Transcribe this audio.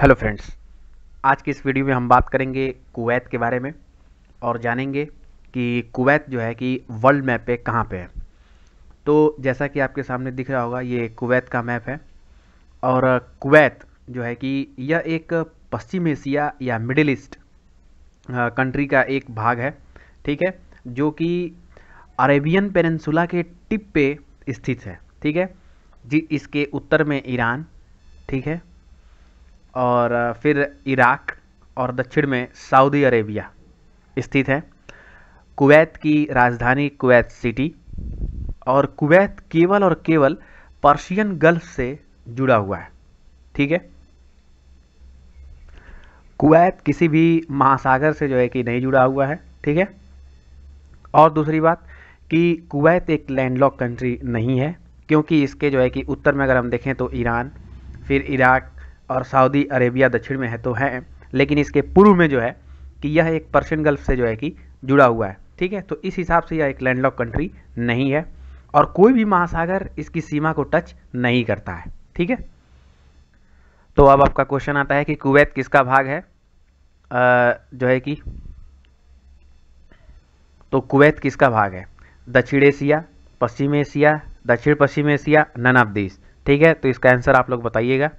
hello friends आज की इस वीडियो में हम बात करेंगे कुवैत के बारे में और जानेंगे कि कुवैत जो है कि वर्ल्ड मैप पे कहाँ पे है तो जैसा कि आपके सामने दिख रहा होगा ये कुवैत का मैप है और कुवैत जो है कि यह एक पश्चिम एशिया या मिडिल ईस्ट कंट्री का एक भाग है ठीक है जो कि अरेबियन पेनसुला के टिप पे स्थित है ठीक है जी इसके उत्तर में ईरान ठीक है और फिर इराक़ और दक्षिण में सऊदी अरेबिया स्थित है कुवैत की राजधानी कुवैत सिटी और कुवैत केवल और केवल पर्शियन गल्फ से जुड़ा हुआ है ठीक है कुवैत किसी भी महासागर से जो है कि नहीं जुड़ा हुआ है ठीक है और दूसरी बात कि कुवैत एक लैंडलॉक कंट्री नहीं है क्योंकि इसके जो है कि उत्तर में अगर हम देखें तो ईरान फिर इराक और सऊदी अरेबिया दक्षिण में है तो है लेकिन इसके पूर्व में जो है कि यह एक पर्शियन गल्फ से जो है कि जुड़ा हुआ है ठीक है तो इस हिसाब से यह एक लैंडलॉक कंट्री नहीं है और कोई भी महासागर इसकी सीमा को टच नहीं करता है ठीक है तो अब आपका क्वेश्चन आता है कि कुवैत किसका भाग है आ, जो है कि तो कुवैत किसका भाग है दक्षिण एशिया पश्चिम एशिया दक्षिण पश्चिम एशिया नन ऑफ दिस ठीक है तो इसका आंसर आप लोग बताइएगा